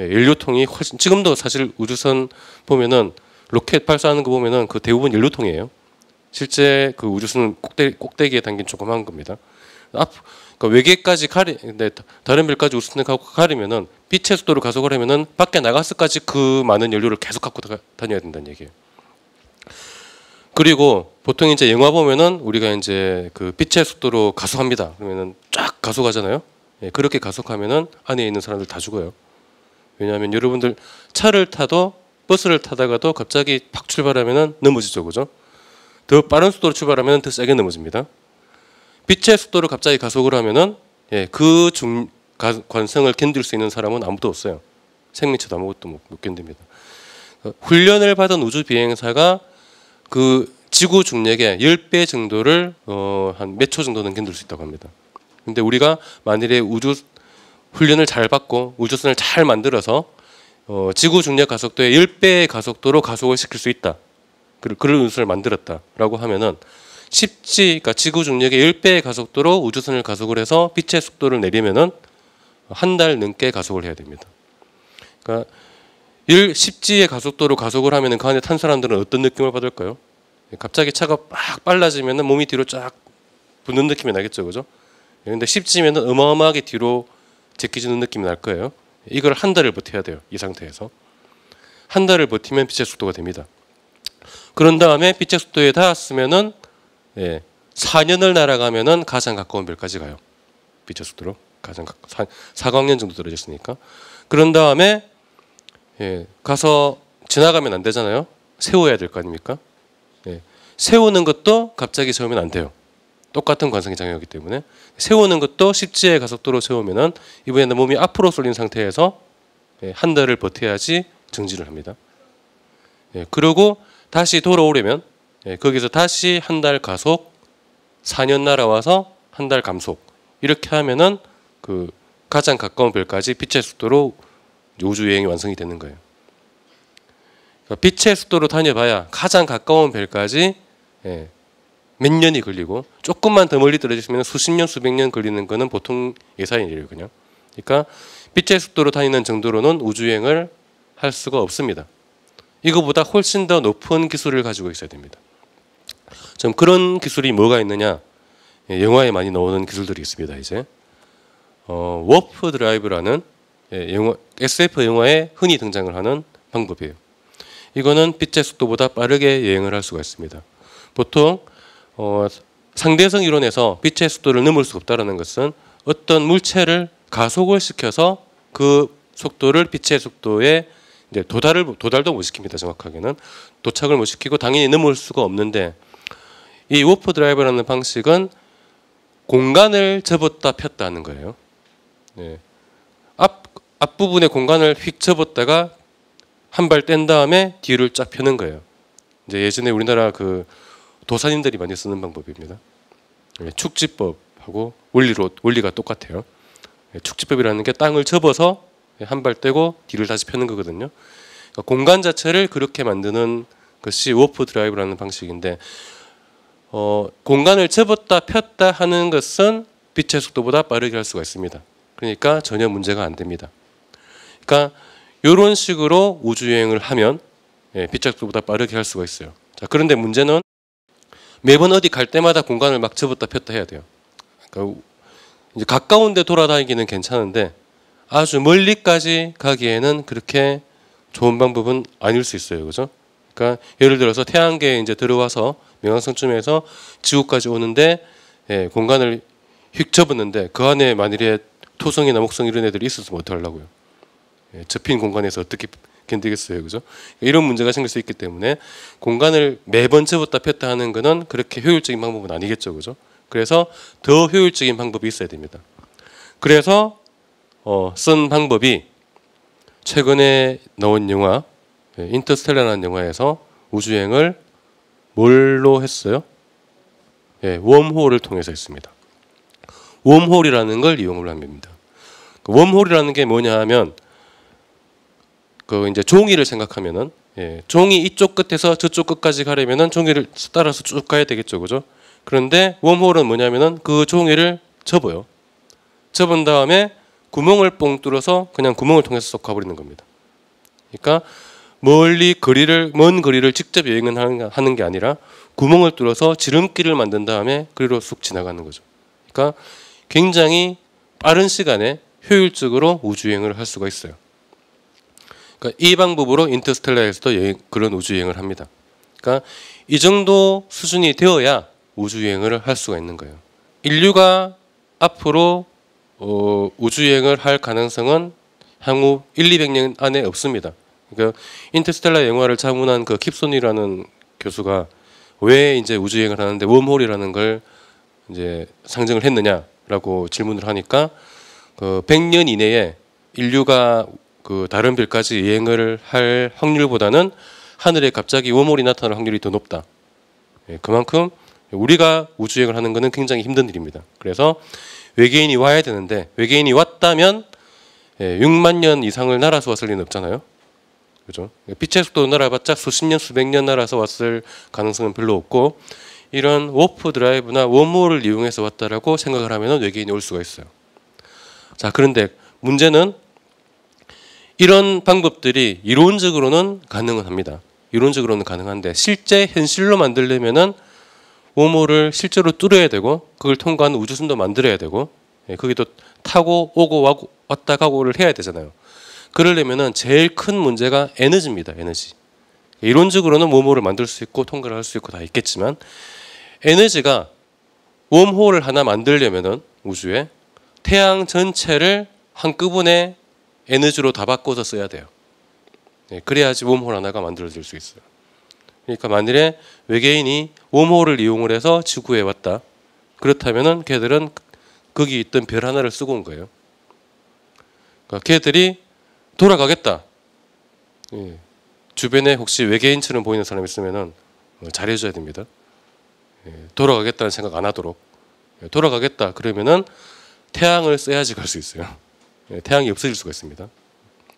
예, 연료통이 훨씬 지금도 사실 우주선 보면은 로켓 발사하는 거 보면은 그 대부분 연료통이에요. 실제 그 우주선 꼭대, 꼭대기에 담긴 조그만 겁니다. 앞, 그러니까 외계까지 가리, 네, 다른 별까지 우주선을 가리면은 고 빛의 속도로 가속을 하면은 밖에 나가서까지 그 많은 연료를 계속 갖고 다녀야 된다는 얘기예요. 그리고 보통 이제 영화 보면은 우리가 이제 그 빛의 속도로 가속합니다. 그러면은 쫙 가속하잖아요. 예, 그렇게 가속하면은 안에 있는 사람들 다 죽어요. 왜냐하면 여러분들 차를 타도 버스를 타다가도 갑자기 팍 출발하면 넘어지죠. 그죠? 더 빠른 속도로 출발하면 더 세게 넘어집니다. 빛의 속도로 갑자기 가속을 하면은 예, 그 중, 가, 관성을 견딜 수 있는 사람은 아무도 없어요. 생명체도 아무것도 못, 못 견딥니다. 훈련을 받은 우주 비행사가 그 지구 중력의 10배 정도를 어, 한몇 초 정도는 견딜 수 있다고 합니다. 근데 우리가 만일에 우주 훈련을 잘 받고 우주선을 잘 만들어서 어, 지구 중력 가속도의 10배의 가속도로 가속을 시킬 수 있다. 그런 운수를 만들었다라고 하면은 쉽지, 그러니까 지구 중력의 10배의 가속도로 우주선을 가속을 해서 빛의 속도를 내리면은 한 달 넘게 가속을 해야 됩니다. 그러니까 1, 10지의 가속도로 가속을 하면은 그 안에 탄 사람들은 어떤 느낌을 받을까요? 갑자기 차가 막 빨라지면은 몸이 뒤로 쫙 붙는 느낌이 나겠죠, 그죠? 그데 10지면은 어마어마하게 뒤로 제끼지는 느낌이 날 거예요. 이걸 한 달을 버텨야 돼요. 이 상태에서. 한 달을 버티면 빛의 속도가 됩니다. 그런 다음에 빛의 속도에 닿았으면은 예, 4년을 날아가면은 가장 가까운 별까지 가요. 빛의 속도로 가장 가, 사, 4광년 정도 떨어졌으니까. 그런 다음에 예, 가서 지나가면 안 되잖아요. 세워야 될 거 아닙니까? 예, 세우는 것도 갑자기 세우면 안 돼요. 똑같은 관성이 작용하기 때문에 세우는 것도 십지의 가속도로 세우면은 이번에는 몸이 앞으로 쏠린 상태에서 예, 한 달을 버텨야지 증진을 합니다. 예, 그리고 다시 돌아오려면 예, 거기서 다시 한 달 가속, 4년 날아와서 한 달 감속 이렇게 하면은 그 가장 가까운 별까지 빛의 속도로 우주 여행이 완성이 되는 거예요. 그러니까 빛의 속도로 다녀봐야 가장 가까운 별까지 예, 몇 년이 걸리고 조금만 더 멀리 떨어지면 수십 년 수백 년 걸리는 거는 보통 예사 일이에요 그냥 그러니까 빛의 속도로 다니는 정도로는 우주여행을 할 수가 없습니다 이거보다 훨씬 더 높은 기술을 가지고 있어야 됩니다 좀 그런 기술이 뭐가 있느냐 예, 영화에 많이 나오는 기술들이 있습니다 이제 어, 워프 드라이브라는 예, 영화, SF 영화에 흔히 등장을 하는 방법이에요 이거는 빛의 속도보다 빠르게 여행을 할 수가 있습니다 보통 어, 상대성 이론에서 빛의 속도를 넘을 수 없다라는 것은 어떤 물체를 가속을 시켜서 그 속도를 빛의 속도에 이제 도달을 도달도 못 시킵니다. 정확하게는 도착을 못 시키고 당연히 넘을 수가 없는데 이 워프 드라이버라는 방식은 공간을 접었다 폈다는 거예요. 네. 앞 앞부분의 공간을 휙 접었다가 한 발 뗀 다음에 뒤를 쫙 펴는 거예요. 이제 예전에 우리나라 그 도사님들이 많이 쓰는 방법입니다. 예, 축지법하고 원리로 원리가 똑같아요. 예, 축지법이라는 게 땅을 접어서 한 발 떼고 뒤를 다시 펴는 거거든요. 그러니까 공간 자체를 그렇게 만드는 것이 그 워프 드라이브라는 방식인데 어, 공간을 접었다 폈다 하는 것은 빛의 속도보다 빠르게 할 수가 있습니다. 그러니까 전혀 문제가 안 됩니다. 그러니까 이런 식으로 우주 여행을 하면 예, 빛의 속도보다 빠르게 할 수가 있어요. 자, 그런데 문제는 매번 어디 갈 때마다 공간을 막 접었다 폈다 해야 돼요. 그러니까 이제 가까운데 돌아다니기는 괜찮은데 아주 멀리까지 가기에는 그렇게 좋은 방법은 아닐 수 있어요, 그죠? 그러니까 예를 들어서 태양계에 이제 들어와서 명왕성쯤에서 지구까지 오는데 예, 공간을 휙 접었는데 그 안에 만일에 토성이나 목성 이런 애들이 있었으면 어떡하려고요? 예, 접힌 공간에서 어떻게 견디겠어요. 그죠? 이런 문제가 생길 수 있기 때문에 공간을 매번 채웠다 폈다 하는 것은 그렇게 효율적인 방법은 아니겠죠. 그죠? 그래서 더 효율적인 방법이 있어야 됩니다. 그래서 어, 쓴 방법이 최근에 나온 영화 예, 인터스텔라라는 영화에서 우주여행을 뭘로 했어요? 예, 웜홀을 통해서 했습니다. 웜홀이라는 걸 이용을 합니다. 그 웜홀이라는 게 뭐냐 하면 그 이제 종이를 생각하면은 예, 종이 이쪽 끝에서 저쪽 끝까지 가려면은 종이를 따라서 쭉 가야 되겠죠, 그죠? 그런데 웜홀은 뭐냐면은 그 종이를 접어요. 접은 다음에 구멍을 뽕 뚫어서 그냥 구멍을 통해서 쏙 가버리는 겁니다. 그러니까 멀리 거리를 먼 거리를 직접 여행을 하는 게 아니라 구멍을 뚫어서 지름길을 만든 다음에 그리로 쑥 지나가는 거죠. 그러니까 굉장히 빠른 시간에 효율적으로 우주여행을 할 수가 있어요. 그러니까 이 방법으로 인터스텔라에서도 여행, 그런 우주 여행을 합니다. 그러니까 이 정도 수준이 되어야 우주 여행을 할 수가 있는 거예요. 인류가 앞으로 어, 우주 여행을 할 가능성은 향후 1, 200년 안에 없습니다. 그러니까 인터스텔라 영화를 자문한 그 킵손이라는 교수가 왜 이제 우주 여행을 하는데 웜홀이라는 걸 이제 상정을 했느냐라고 질문을 하니까 그 100년 이내에 인류가 그 다른 별까지 여행을 할 확률보다는 하늘에 갑자기 우물이 나타날 확률이 더 높다. 예, 그만큼 우리가 우주여행을 하는 것은 굉장히 힘든 일입니다. 그래서 외계인이 와야 되는데 외계인이 왔다면 예, 6만 년 이상을 날아서 왔을 리는 없잖아요. 그죠? 예, 빛의 속도 날아봤자 수십 년, 수백 년 날아서 왔을 가능성은 별로 없고 이런 워프 드라이브나 웜홀을 이용해서 왔다라고 생각을 하면 외계인이 올 수가 있어요. 자, 그런데 문제는 이런 방법들이 이론적으로는 가능은 합니다. 이론적으로는 가능한데 실제 현실로 만들려면은 오모를 실제로 뚫어야 되고 그걸 통과하는 우주선도 만들어야 되고 예, 거기도 타고 오고 왔다 가고를 해야 되잖아요. 그러려면은 제일 큰 문제가 에너지입니다. 에너지. 이론적으로는 웜홀을 만들 수 있고 통과를 할 수 있고 다 있겠지만 에너지가 웜홀을 하나 만들려면은 우주에 태양 전체를 한꺼번에 에너지로 다 바꿔서 써야 돼요. 네, 그래야지 웜홀 하나가 만들어질 수 있어요. 그러니까 만일에 외계인이 웜홀을 이용을 해서 지구에 왔다. 그렇다면은 걔들은 거기 있던 별 하나를 쓰고 온 거예요. 그러니까 걔들이 돌아가겠다. 예. 주변에 혹시 외계인처럼 보이는 사람 있으면은 어, 잘해줘야 됩니다. 예. 돌아가겠다는 생각 안 하도록 예. 돌아가겠다 그러면은 태양을 써야지 갈 수 있어요. 예, 태양이 없어질 수가 있습니다.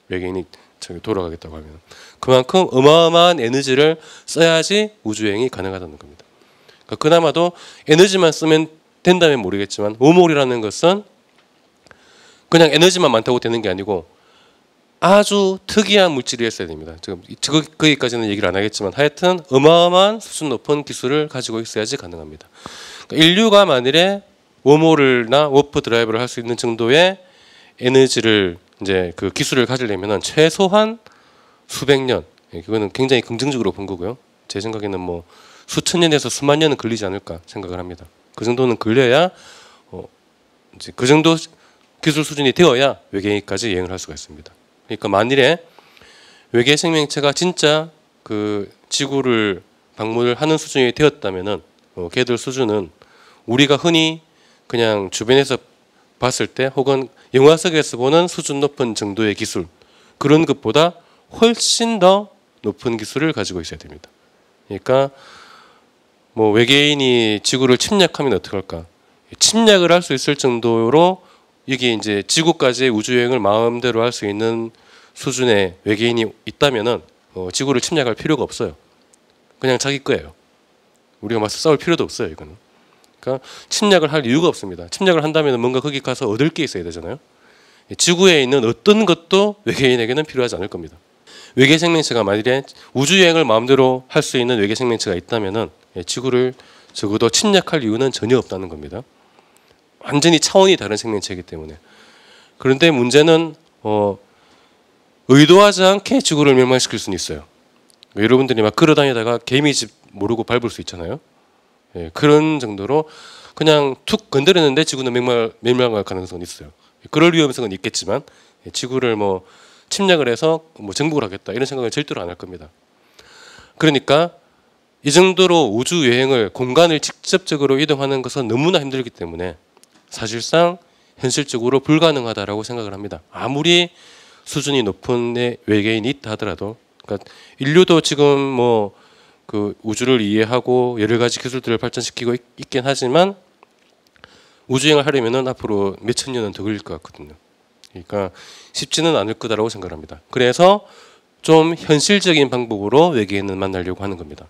외계인이 저기 돌아가겠다고 하면 그만큼 어마어마한 에너지를 써야지 우주여행이 가능하다는 겁니다. 그러니까 그나마도 에너지만 쓰면 된다면 모르겠지만 오몰이라는 것은 그냥 에너지만 많다고 되는 게 아니고 아주 특이한 물질이었어야 됩니다. 지금 거기까지는 얘기를 안 하겠지만 하여튼 어마어마한 수준 높은 기술을 가지고 있어야지 가능합니다. 그러니까 인류가 만일에 워몰이나 워프 드라이브를 할 수 있는 정도의 에너지를 이제 그 기술을 가지려면 최소한 수백 년 예, 그거는 굉장히 긍정적으로 본 거고요. 제 생각에는 뭐 수천 년에서 수만 년은 걸리지 않을까 생각을 합니다. 그 정도는 걸려야 어 이제 그 정도 기술 수준이 되어야 외계인까지 여행을 할 수가 있습니다. 그러니까 만일에 외계 생명체가 진짜 그 지구를 방문을 하는 수준이 되었다면은 어, 걔들 수준은 우리가 흔히 그냥 주변에서 봤을 때 혹은 영화 속에서 보는 수준 높은 정도의 기술 그런 것보다 훨씬 더 높은 기술을 가지고 있어야 됩니다. 그러니까 뭐 외계인이 지구를 침략하면 어떡할까? 침략을 할 수 있을 정도로 이게 이제 지구까지 우주 여행을 마음대로 할 수 있는 수준의 외계인이 있다면은 뭐 지구를 침략할 필요가 없어요. 그냥 자기 거예요. 우리가 맞서 싸울 필요도 없어요, 이거는. 그러니까 침략을 할 이유가 없습니다. 침략을 한다면 뭔가 거기 가서 얻을 게 있어야 되잖아요. 예, 지구에 있는 어떤 것도 외계인에게는 필요하지 않을 겁니다. 외계 생명체가 만일에 우주 여행을 마음대로 할 수 있는 외계 생명체가 있다면은 예, 지구를 적어도 침략할 이유는 전혀 없다는 겁니다. 완전히 차원이 다른 생명체이기 때문에. 그런데 문제는 어, 의도하지 않게 지구를 멸망시킬 수는 있어요. 여러분들이 막 걸어다니다가 개미집 모르고 밟을 수 있잖아요. 예, 그런 정도로 그냥 툭 건드렸는데 지구는 멸망, 멸망할 가능성은 있어요. 그럴 위험성은 있겠지만 예, 지구를 뭐 침략을 해서 뭐 정복을 하겠다 이런 생각을 절대로 안 할 겁니다. 그러니까 이 정도로 우주 여행을 공간을 직접적으로 이동하는 것은 너무나 힘들기 때문에 사실상 현실적으로 불가능하다라고 생각을 합니다. 아무리 수준이 높은 외계인이 있다 하더라도 그러니까 인류도 지금 뭐그 우주를 이해하고 여러 가지 기술들을 발전시키고 있, 긴 하지만 우주행을 하려면은 앞으로 몇 천 년은 더 걸릴 것 같거든요. 그러니까 쉽지는 않을 거다라고 생각합니다. 그래서 좀 현실적인 방법으로 외계인을 만나려고 하는 겁니다.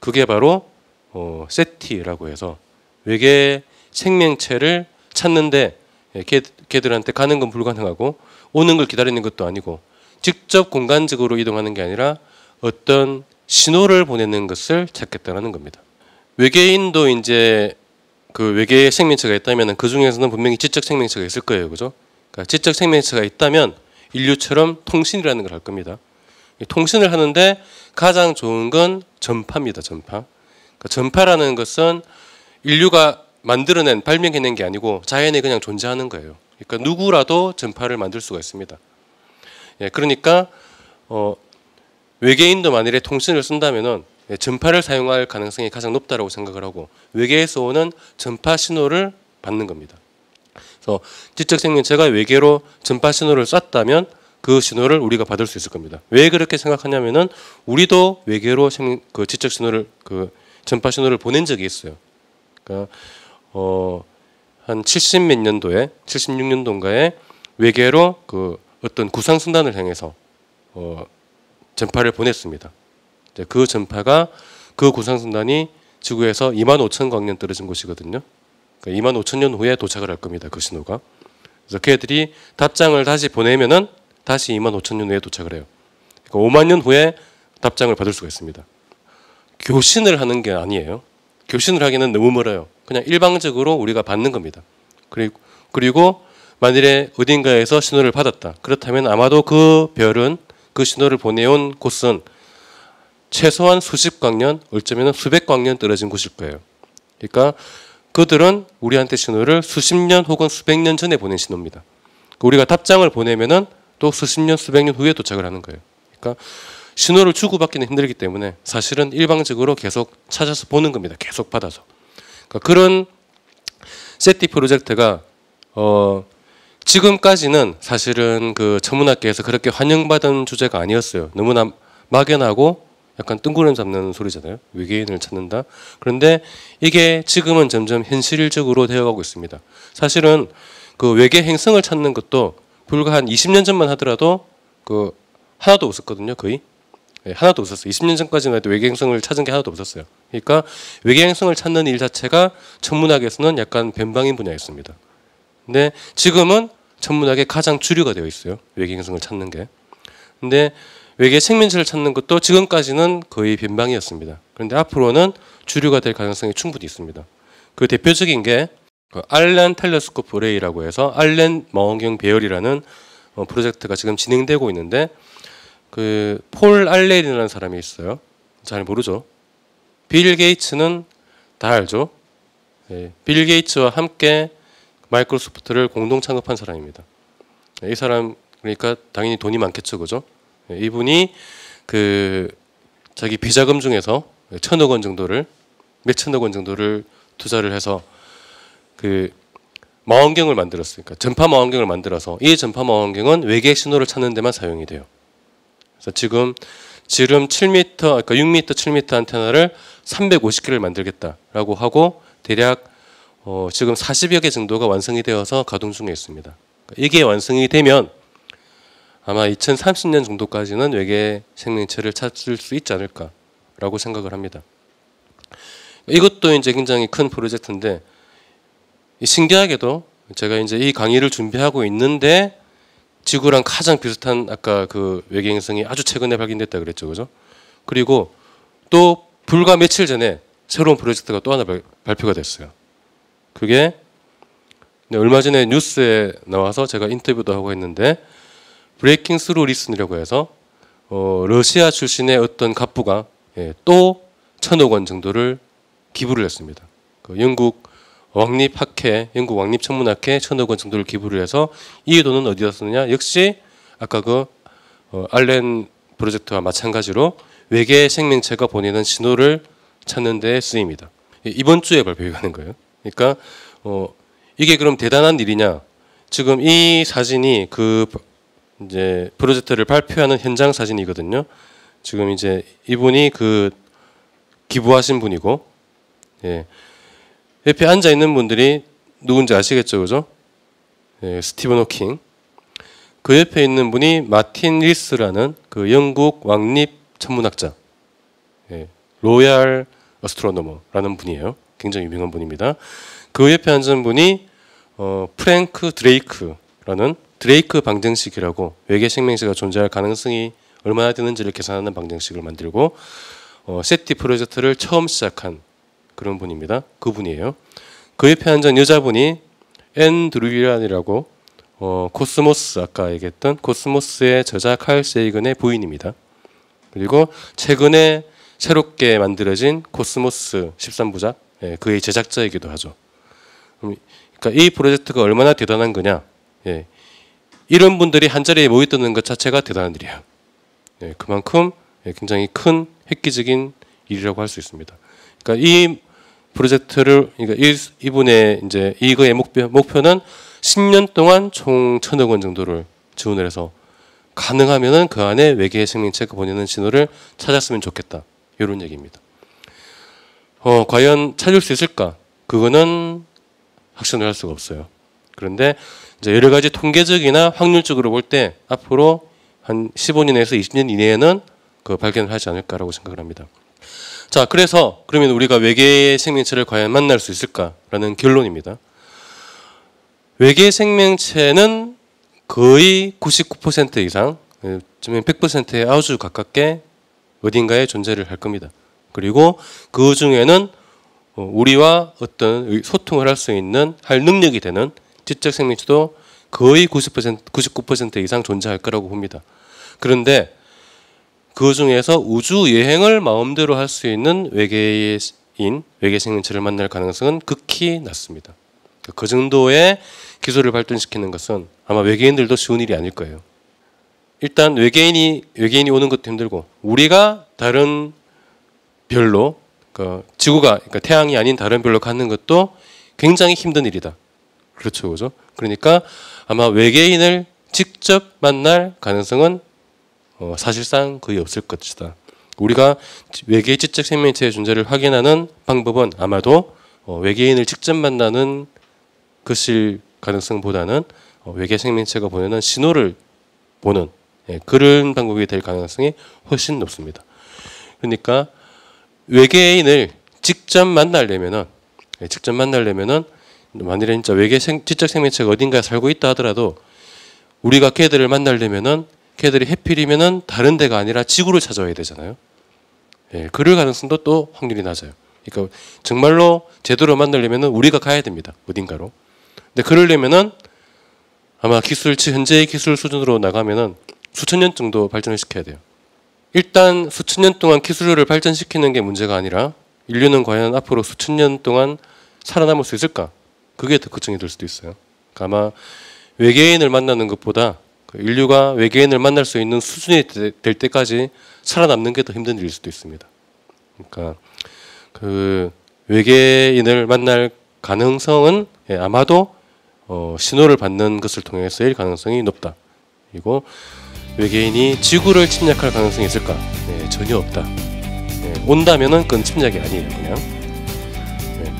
그게 바로 어, 세티라고 해서 외계 생명체를 찾는데 걔, 걔들한테 가는 건 불가능하고 오는 걸 기다리는 것도 아니고 직접 공간적으로 이동하는 게 아니라 어떤 신호를 보내는 것을 찾겠다는 겁니다. 외계인도 이제 그 외계의 생명체가 있다면 그 중에서는 분명히 지적 생명체가 있을 거예요. 그죠? 그러니까 지적 생명체가 있다면 인류처럼 통신이라는 걸 할 겁니다. 통신을 하는데 가장 좋은 건 전파입니다. 전파. 그러니까 전파라는 것은 인류가 만들어낸 발명해낸 게 아니고 자연에 그냥 존재하는 거예요. 그러니까 누구라도 전파를 만들 수가 있습니다. 예, 그러니까 어, 외계인도 만일에 통신을 쓴다면은 예, 전파를 사용할 가능성이 가장 높다라고 생각을 하고 외계에서 오는 전파 신호를 받는 겁니다. 그래서 지적 생명체가 외계로 전파 신호를 쐈다면 그 신호를 우리가 받을 수 있을 겁니다. 왜 그렇게 생각하냐면은 우리도 외계로 그 지적 신호를 그 전파 신호를 보낸 적이 있어요. 그러니까 어한 70몇 년도에 76년도인가에 외계로 그 어떤 구상 순단을 향해서 어 전파를 보냈습니다. 그 전파가 그 구상선단이 지구에서 2만 5천 광년 떨어진 곳이거든요. 그러니까 2만 5천 년 후에 도착을 할 겁니다. 그 신호가. 그래서 걔들이 답장을 다시 보내면은 다시 2만 5천 년 후에 도착을 해요. 그러니까 5만 년 후에 답장을 받을 수가 있습니다. 교신을 하는 게 아니에요. 교신을 하기는 너무 멀어요. 그냥 일방적으로 우리가 받는 겁니다. 그리고, 그리고 만일에 어딘가에서 신호를 받았다. 그렇다면 아마도 그 별은 그 신호를 보내온 곳은 최소한 수십 광년, 어쩌면 수백 광년 떨어진 곳일 거예요. 그러니까 그들은 우리한테 신호를 수십 년 혹은 수백 년 전에 보낸 신호입니다. 그러니까 우리가 답장을 보내면은 또 수십 년, 수백 년 후에 도착을 하는 거예요. 그러니까 신호를 주고받기는 힘들기 때문에 사실은 일방적으로 계속 찾아서 보는 겁니다. 계속 받아서. 그러니까 그런 세티 프로젝트가 어, 지금까지는 사실은 그 천문학계에서 그렇게 환영받은 주제가 아니었어요. 너무나 막연하고 약간 뜬구름 잡는 소리잖아요. 외계인을 찾는다. 그런데 이게 지금은 점점 현실적으로 되어가고 있습니다. 사실은 그 외계 행성을 찾는 것도 불과 한 20년 전만 하더라도 그 하나도 없었거든요. 거의 네, 하나도 없었어요. 20년 전까지만 해도 외계 행성을 찾은 게 하나도 없었어요. 그러니까 외계 행성을 찾는 일 자체가 천문학에서는 약간 변방인 분야였습니다. 근데 지금은 천문학의 가장 주류가 되어 있어요. 외계 행성을 찾는 게. 근데 외계 생명체를 찾는 것도 지금까지는 거의 변방이었습니다. 그런데 앞으로는 주류가 될 가능성이 충분히 있습니다. 그 대표적인 게 그 알렌 텔레스코프 레이라고 해서 알렌 망원경 배열이라는 어, 프로젝트가 지금 진행되고 있는데 그 폴 알렌이라는 사람이 있어요. 잘 모르죠. 빌 게이츠는 다 알죠. 예, 빌 게이츠와 함께 마이크로소프트를 공동 창업한 사람입니다. 이 사람 그러니까 당연히 돈이 많겠죠, 그죠? 예, 이분이 그 자기 비자금 중에서 천억 원 정도를 몇 천억 원 정도를 투자를 해서 그 망원경을 만들었으니까 전파 망원경을 만들어서 이 전파 망원경은 외계 신호를 찾는 데만 사용이 돼요. 그래서 지금 지름 7m, 그러니까 6m, 7m 안테나를 350개를 만들겠다라고 하고 대략 어, 지금 40여 개 정도가 완성이 되어서 가동 중에 있습니다. 그러니까 이게 완성이 되면 아마 2030년 정도까지는 외계 생명체를 찾을 수 있지 않을까라고 생각을 합니다. 이것도 이제 굉장히 큰 프로젝트인데 신기하게도 제가 이제 이 강의를 준비하고 있는데 지구랑 가장 비슷한 아까 그 외계행성이 아주 최근에 발견됐다 그랬죠, 그죠? 그리고 또 불과 며칠 전에 새로운 프로젝트가 또 하나 발표가 됐어요. 그게 네, 얼마 전에 뉴스에 나와서 제가 인터뷰도 하고 했는데 브레이킹 스루 리슨이라고 해서 어, 러시아 출신의 어떤 갑부가 예, 또 천억 원 정도를 기부를 했습니다. 그 영국 왕립학회, 영국 왕립천문학회 천억 원 정도를 기부를 해서 이 돈은 어디다 쓰느냐? 역시 아까 그 어, 알렌 프로젝트와 마찬가지로 외계 생명체가 보내는 신호를 찾는 데 쓰입니다. 이번 주에 발표가 되는 거예요. 그러니까 어, 이게 그럼 대단한 일이냐? 지금 이 사진이 그 이제 프로젝트를 발표하는 현장 사진이거든요. 지금 이제 이분이 그 기부하신 분이고, 예. 옆에 앉아 있는 분들이 누군지 아시겠죠, 그죠? 예, 스티븐 호킹. 그 옆에 있는 분이 마틴 리스라는 그 영국 왕립 천문학자, 예, 로얄 어스트로노머라는 분이에요. 굉장히 유명한 분입니다. 그 옆에 앉은 분이 어, 프랭크 드레이크라는 드레이크 방정식이라고 외계 생명체가 존재할 가능성이 얼마나 되는지를 계산하는 방정식을 만들고 어, 세티 프로젝트를 처음 시작한 그런 분입니다. 그분이에요. 그 옆에 앉은 여자분이 앤드루이란이라고 어, 코스모스 아까 얘기했던 코스모스의 저자 칼 세이근의 부인입니다. 그리고 최근에 새롭게 만들어진 코스모스 13부작 예, 그의 제작자이기도 하죠. 그러니까 이 프로젝트가 얼마나 대단한 거냐. 예, 이런 분들이 한 자리에 모이드는 것 자체가 대단한 일이에 예, 그만큼 예, 굉장히 큰 획기적인 일이라고 할 수 있습니다. 그러니까 이 프로젝트를 그러니까 이, 이분의 이제 이거의 목표 목표는 10년 동안 총 천억 원 정도를 지원을 해서 가능하면은 그 안에 외계 생명체가 보내는 신호를 찾았으면 좋겠다 이런 얘기입니다. 어, 과연 찾을 수 있을까? 그거는 확신을 할 수가 없어요. 그런데 이제 여러 가지 통계적이나 확률적으로 볼 때 앞으로 한 15년에서 20년 이내에는 그 발견을 하지 않을까라고 생각을 합니다. 자, 그래서 그러면 우리가 외계 의 생명체를 과연 만날 수 있을까라는 결론입니다. 외계 생명체는 거의 99% 이상, 지금 예, 100%에 아주 가깝게 어딘가에 존재를 할 겁니다. 그리고 그 중에는 우리와 어떤 소통을 할 수 있는 할 능력이 되는 지적 생명체도 거의 90% 99% 이상 존재할 거라고 봅니다. 그런데 그 중에서 우주 여행을 마음대로 할 수 있는 외계인 외계 생명체를 만날 가능성은 극히 낮습니다. 그러니까 그 정도의 기술을 발전시키는 것은 아마 외계인들도 쉬운 일이 아닐 거예요. 일단 외계인이 외계인이 오는 것도 힘들고 우리가 다른 별로 그러니까 지구가 그러니까 태양이 아닌 다른 별로 가는 것도 굉장히 힘든 일이다. 그렇죠, 그죠? 그러니까 아마 외계인을 직접 만날 가능성은 어, 사실상 거의 없을 것이다. 우리가 외계 지적 생명체의 존재를 확인하는 방법은 아마도 어, 외계인을 직접 만나는 것일 가능성보다는 어, 외계 생명체가 보내는 신호를 보는 예, 그런 방법이 될 가능성이 훨씬 높습니다. 그러니까 외계인을 직접 만나려면은 예, 직접 만나려면은 만일에 진짜 외계 생, 지적 생명체가 어딘가에 살고 있다 하더라도 우리가 걔들을 만나려면은 걔들이 해필이면은 다른 데가 아니라 지구를 찾아와야 되잖아요. 예, 그럴 가능성도 또 확률이 낮아요. 그러니까 정말로 제대로 만나려면은 우리가 가야 됩니다. 어딘가로. 근데 그러려면은 아마 기술 치 현재의 기술 수준으로 나가면은 수천 년 정도 발전을 시켜야 돼요. 일단 수천 년 동안 기술을 발전시키는 게 문제가 아니라 인류는 과연 앞으로 수천 년 동안 살아남을 수 있을까? 그게 더 걱정이 될 수도 있어요. 그러니까 아마 외계인을 만나는 것보다 그 인류가 외계인을 만날 수 있는 수준이 될 때까지 살아남는 게 더 힘든 일일 수도 있습니다. 그러니까 그 외계인을 만날 가능성은 예, 아마도 어 신호를 받는 것을 통해서일 가능성이 높다. 그리고 외계인이 지구를 침략할 가능성이 있을까? 네, 전혀 없다. 네, 온다면은 그건 침략이 아니에요, 그냥. 네,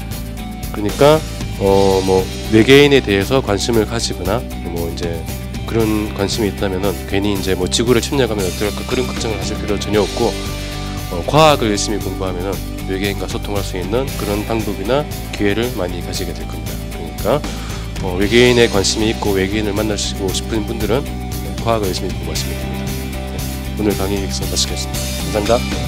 그러니까 어 뭐 외계인에 대해서 관심을 가지거나 뭐 이제 그런 관심이 있다면은 괜히 이제 뭐 지구를 침략하면 어떨까 그런 걱정을 하실 필요 전혀 없고 어, 과학을 열심히 공부하면은 외계인과 소통할 수 있는 그런 방법이나 기회를 많이 가지게 될 겁니다. 그러니까 어, 외계인에 관심이 있고 외계인을 만나시고 싶은 분들은 화학을 열심히 공부하시면 됩니다. 네. 오늘 강의 여기서 마치겠습니다. 감사합니다.